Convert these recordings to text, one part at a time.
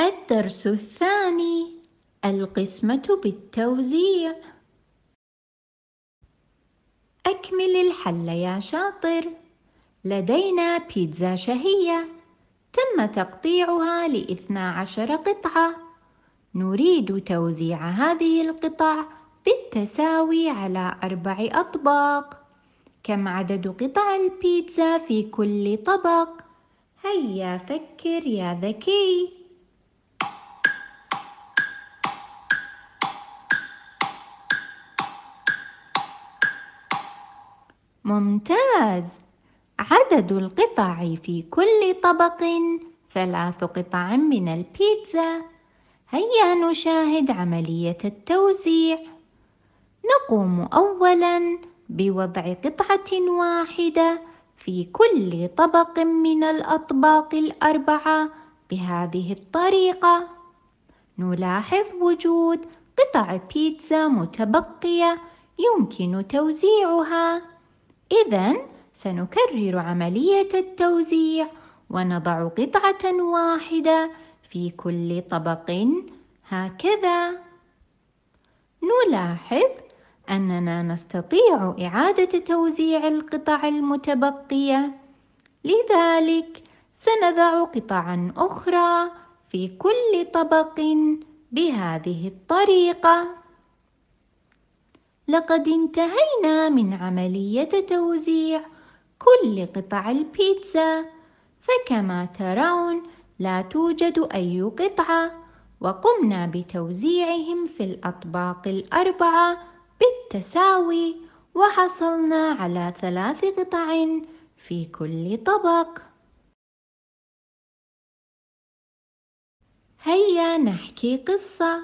الدرس الثاني القسمة بالتوزيع أكمل الحل يا شاطر لدينا بيتزا شهية تم تقطيعها لاثنا عشر قطعة نريد توزيع هذه القطع بالتساوي على أربع أطباق كم عدد قطع البيتزا في كل طبق هيا فكر يا ذكي ممتاز عدد القطع في كل طبق ثلاث قطع من البيتزا هيا نشاهد عملية التوزيع نقوم أولا بوضع قطعة واحدة في كل طبق من الأطباق الأربعة بهذه الطريقة نلاحظ وجود قطع بيتزا متبقية يمكن توزيعها إذا سنكرر عملية التوزيع ونضع قطعة واحدة في كل طبق هكذا نلاحظ أننا نستطيع إعادة توزيع القطع المتبقية لذلك سنضع قطعا أخرى في كل طبق بهذه الطريقة لقد انتهينا من عملية توزيع كل قطع البيتزا فكما ترون لا توجد أي قطعة وقمنا بتوزيعهم في الأطباق الأربعة بالتساوي وحصلنا على ثلاث قطع في كل طبق هيا نحكي قصة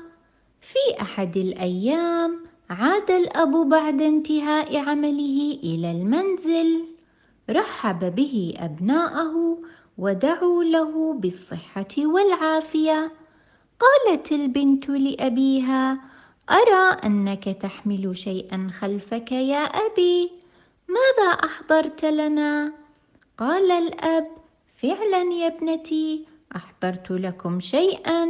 في أحد الأيام عاد الأب بعد انتهاء عمله إلى المنزل رحب به أبناءه ودعوا له بالصحة والعافية قالت البنت لأبيها أرى أنك تحمل شيئا خلفك يا أبي ماذا أحضرت لنا؟ قال الأب فعلا يا ابنتي أحضرت لكم شيئا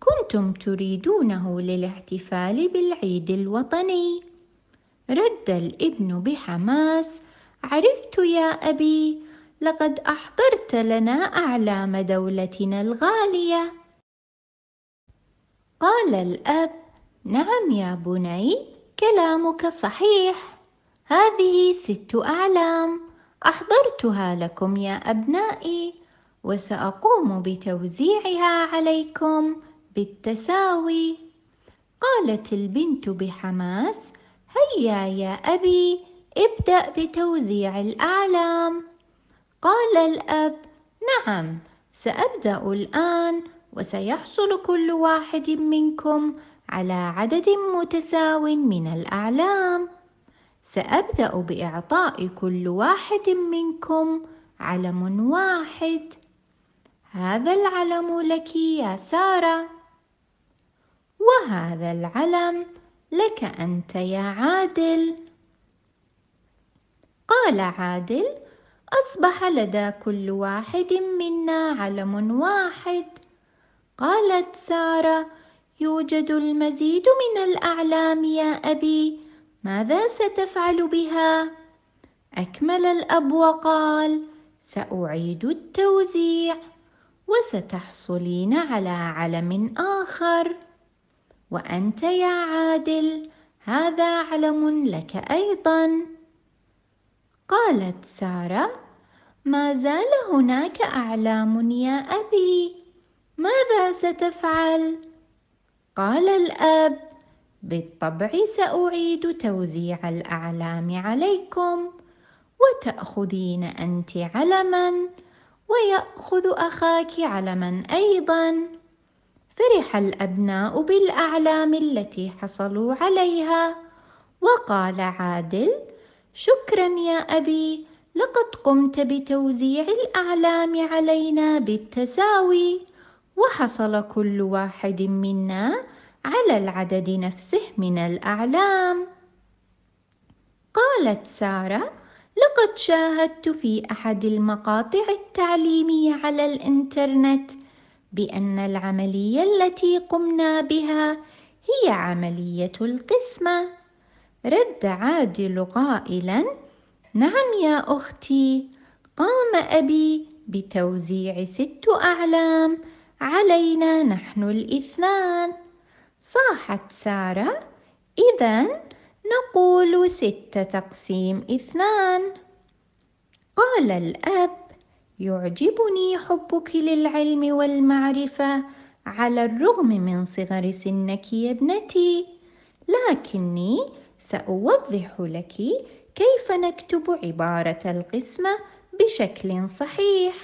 كنتم تريدونه للاحتفال بالعيد الوطني رد الابن بحماس عرفت يا أبي لقد أحضرت لنا أعلام دولتنا الغالية قال الأب نعم يا بني كلامك صحيح هذه ست أعلام أحضرتها لكم يا أبنائي وسأقوم بتوزيعها عليكم بالتساوي قالت البنت بحماس هيا يا أبي ابدأ بتوزيع الأعلام قال الأب نعم سأبدأ الآن وسيحصل كل واحد منكم على عدد متساو من الأعلام سأبدأ بإعطاء كل واحد منكم علم واحد هذا العلم لك يا سارة وهذا العلم لك أنت يا عادل قال عادل اصبح لدى كل واحد منا علم واحد قالت ساره يوجد المزيد من الاعلام يا ابي ماذا ستفعل بها اكمل الاب وقال ساعيد التوزيع وستحصلين على علم اخر وانت يا عادل هذا علم لك ايضا قالت سارة ما زال هناك أعلام يا أبي ماذا ستفعل؟ قال الأب بالطبع سأعيد توزيع الأعلام عليكم وتأخذين أنت علما ويأخذ أخاك علما أيضا فرح الأبناء بالأعلام التي حصلوا عليها وقال عادل شكرا يا أبي لقد قمت بتوزيع الأعلام علينا بالتساوي وحصل كل واحد منا على العدد نفسه من الأعلام قالت سارة لقد شاهدت في أحد المقاطع التعليمية على الإنترنت بأن العملية التي قمنا بها هي عملية القسمة رد عادل قائلا نعم يا اختي قام ابي بتوزيع ست اعلام علينا نحن الاثنان صاحت ساره اذا نقول ست تقسيم اثنان قال الاب يعجبني حبك للعلم والمعرفه على الرغم من صغر سنك يا ابنتي لكني سأوضح لك كيف نكتب عبارة القسمة بشكل صحيح.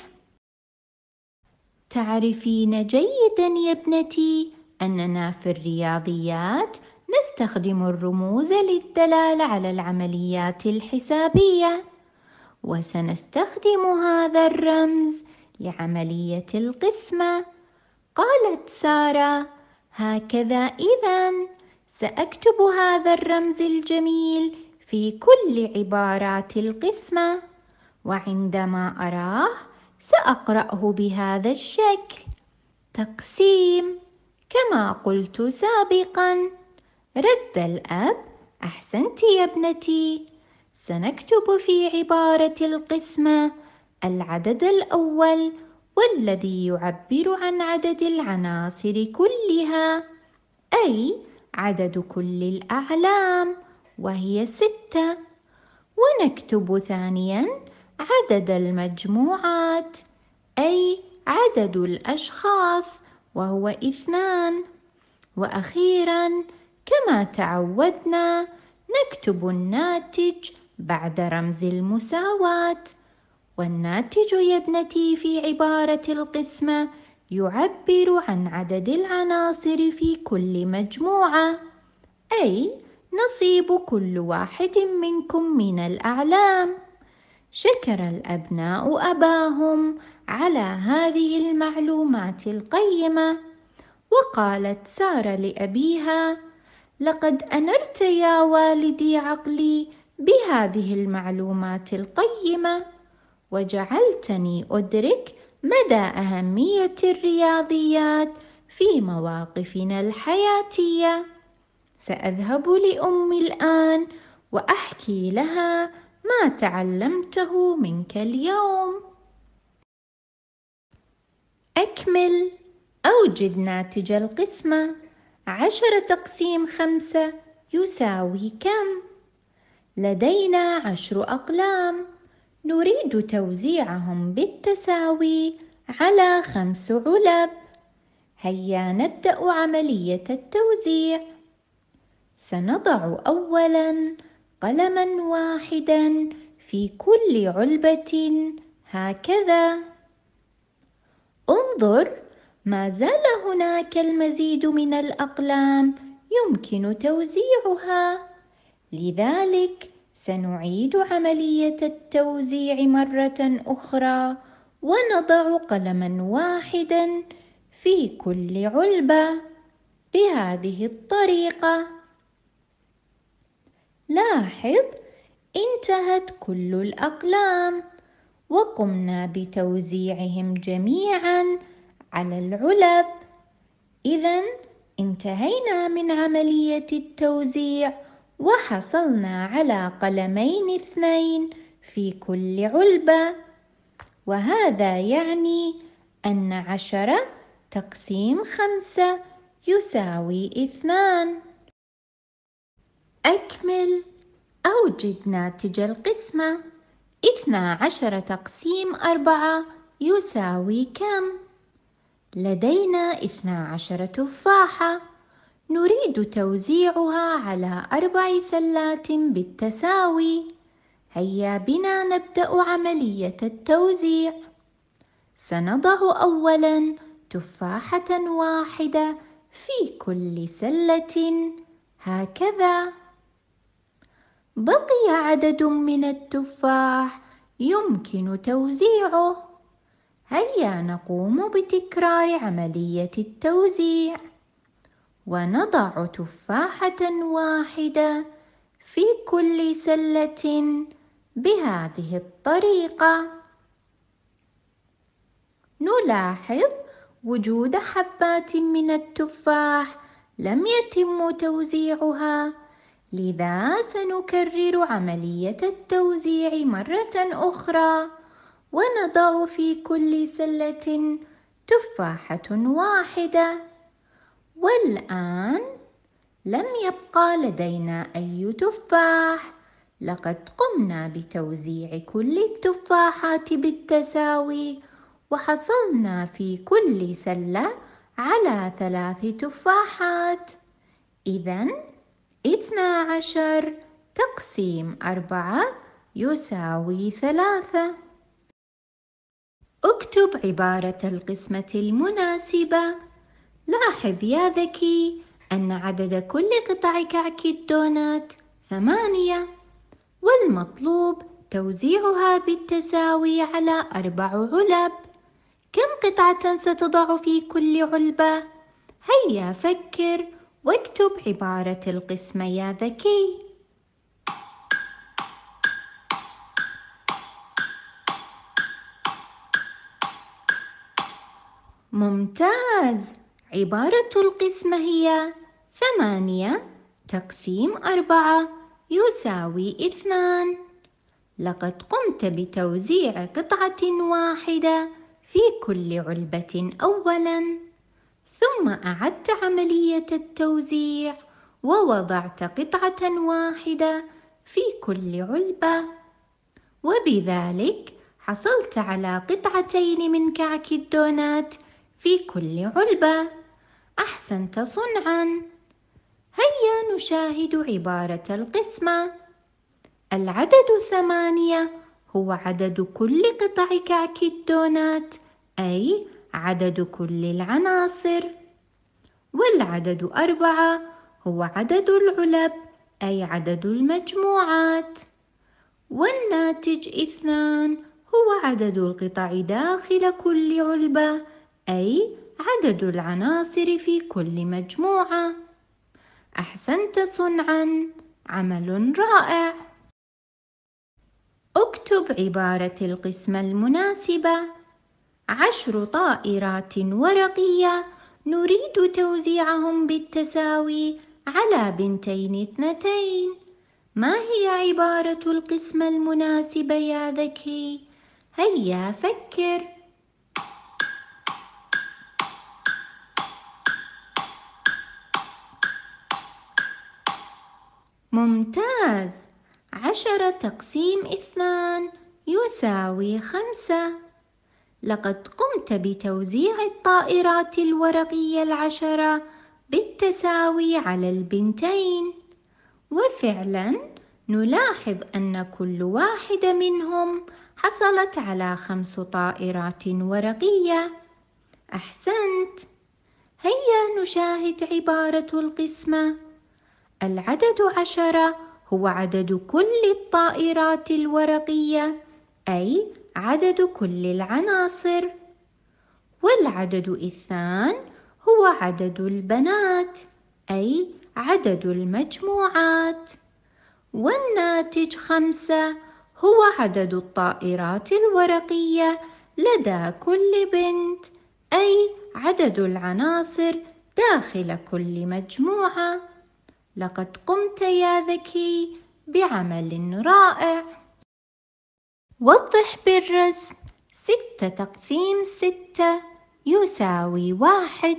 تعرفين جيدا يا ابنتي أننا في الرياضيات نستخدم الرموز للدلالة على العمليات الحسابية، وسنستخدم هذا الرمز لعملية القسمة. قالت سارة: هكذا إذا سأكتب هذا الرمز الجميل في كل عبارات القسمة وعندما أراه سأقرأه بهذا الشكل تقسيم كما قلت سابقا رد الأب أحسنت يا ابنتي سنكتب في عبارة القسمة العدد الأول والذي يعبر عن عدد العناصر كلها أي عدد كل الأعلام وهي ستة ونكتب ثانيا عدد المجموعات أي عدد الأشخاص وهو اثنان وأخيرا كما تعودنا نكتب الناتج بعد رمز المساواة والناتج يا ابنتي في عبارة القسمة يعبر عن عدد العناصر في كل مجموعة أي نصيب كل واحد منكم من الأعلام شكر الأبناء أباهم على هذه المعلومات القيمة وقالت سارة لأبيها لقد أنرت يا والدي عقلي بهذه المعلومات القيمة وجعلتني أدرك مدى أهمية الرياضيات في مواقفنا الحياتية سأذهب لأمي الآن وأحكي لها ما تعلمته منك اليوم أكمل أوجد ناتج القسمة عشرة تقسيم خمسة يساوي كم؟ لدينا عشر أقلام نريد توزيعهم بالتساوي على خمس علب هيا نبدأ عملية التوزيع سنضع أولا قلما واحدا في كل علبة هكذا انظر ما زال هناك المزيد من الأقلام يمكن توزيعها لذلك سنعيد عملية التوزيع مرة أخرى ونضع قلما واحدا في كل علبة بهذه الطريقة لاحظ انتهت كل الأقلام وقمنا بتوزيعهم جميعا على العلب إذا انتهينا من عملية التوزيع وحصلنا على قلمين اثنين في كل علبة وهذا يعني أن عشرة تقسيم خمسة يساوي اثنان أكمل أوجد ناتج القسمة اثنا عشر تقسيم أربعة يساوي كم؟ لدينا اثنا عشر تفاحة نريد توزيعها على أربع سلات بالتساوي هيا بنا نبدأ عملية التوزيع سنضع أولا تفاحة واحدة في كل سلة هكذا بقي عدد من التفاح يمكن توزيعه هيا نقوم بتكرار عملية التوزيع ونضع تفاحة واحدة في كل سلة بهذه الطريقة نلاحظ وجود حبات من التفاح لم يتم توزيعها لذا سنكرر عملية التوزيع مرة أخرى ونضع في كل سلة تفاحة واحدة والآن لم يبقى لدينا أي تفاح لقد قمنا بتوزيع كل التفاحات بالتساوي وحصلنا في كل سلة على ثلاث تفاحات إذا اثنا عشر تقسيم أربعة يساوي ثلاثة اكتب عبارة القسمة المناسبة لاحظ يا ذكي أن عدد كل قطع كعك الدونات ثمانية والمطلوب توزيعها بالتساوي على أربع علب كم قطعة ستضع في كل علبة؟ هيا فكر واكتب عبارة القسمة يا ذكي ممتاز عبارة القسمة هي ثمانية تقسيم أربعة يساوي اثنان لقد قمت بتوزيع قطعة واحدة في كل علبة أولاً ثم أعدت عملية التوزيع ووضعت قطعة واحدة في كل علبة وبذلك حصلت على قطعتين من كعك الدونات في كل علبة أحسنت صنعا هيا نشاهد عبارة القسمة العدد ثمانية هو عدد كل قطع كعك الدونات أي عدد كل العناصر والعدد أربعة هو عدد العلب أي عدد المجموعات والناتج اثنان هو عدد القطع داخل كل علبة أي عدد العناصر في كل مجموعة أحسنت صنعا عمل رائع اكتب عبارة القسمة المناسبة عشر طائرات ورقية نريد توزيعهم بالتساوي على بنتين اثنتين ما هي عبارة القسمة المناسبة يا ذكي؟ هيا فكر ممتاز عشرة تقسيم اثنان يساوي خمسة لقد قمت بتوزيع الطائرات الورقية العشرة بالتساوي على البنتين وفعلا نلاحظ أن كل واحدة منهم حصلت على خمس طائرات ورقية أحسنت هيا نشاهد عبارة القسمة العدد عشرة هو عدد كل الطائرات الورقية أي عدد كل العناصر والعدد اثنان هو عدد البنات أي عدد المجموعات والناتج خمسة هو عدد الطائرات الورقية لدى كل بنت أي عدد العناصر داخل كل مجموعة لقد قمت يا ذكي بعمل رائع وضح بالرسم ستة تقسيم ستة يساوي واحد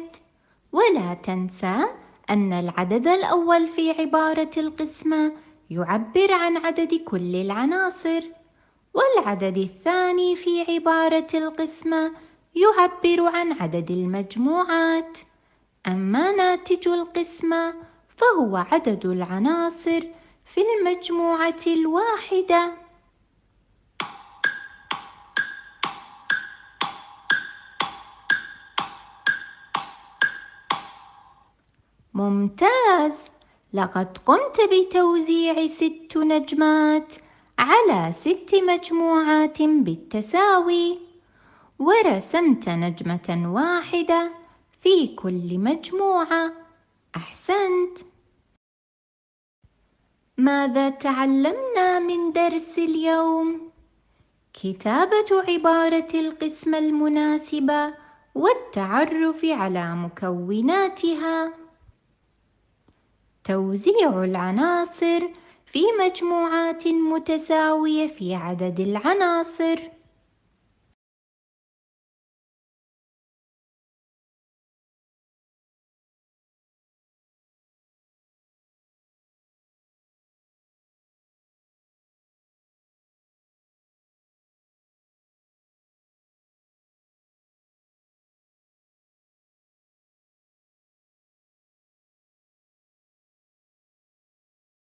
ولا تنسى أن العدد الأول في عبارة القسمة يعبر عن عدد كل العناصر والعدد الثاني في عبارة القسمة يعبر عن عدد المجموعات أما ناتج القسمة فهو عدد العناصر في المجموعة الواحدة ممتاز لقد قمت بتوزيع ست نجمات على ست مجموعات بالتساوي ورسمت نجمة واحدة في كل مجموعة أحسنت ماذا تعلمنا من درس اليوم؟ كتابة عبارة القسمة المناسبة والتعرف على مكوناتها توزيع العناصر في مجموعات متساوية في عدد العناصر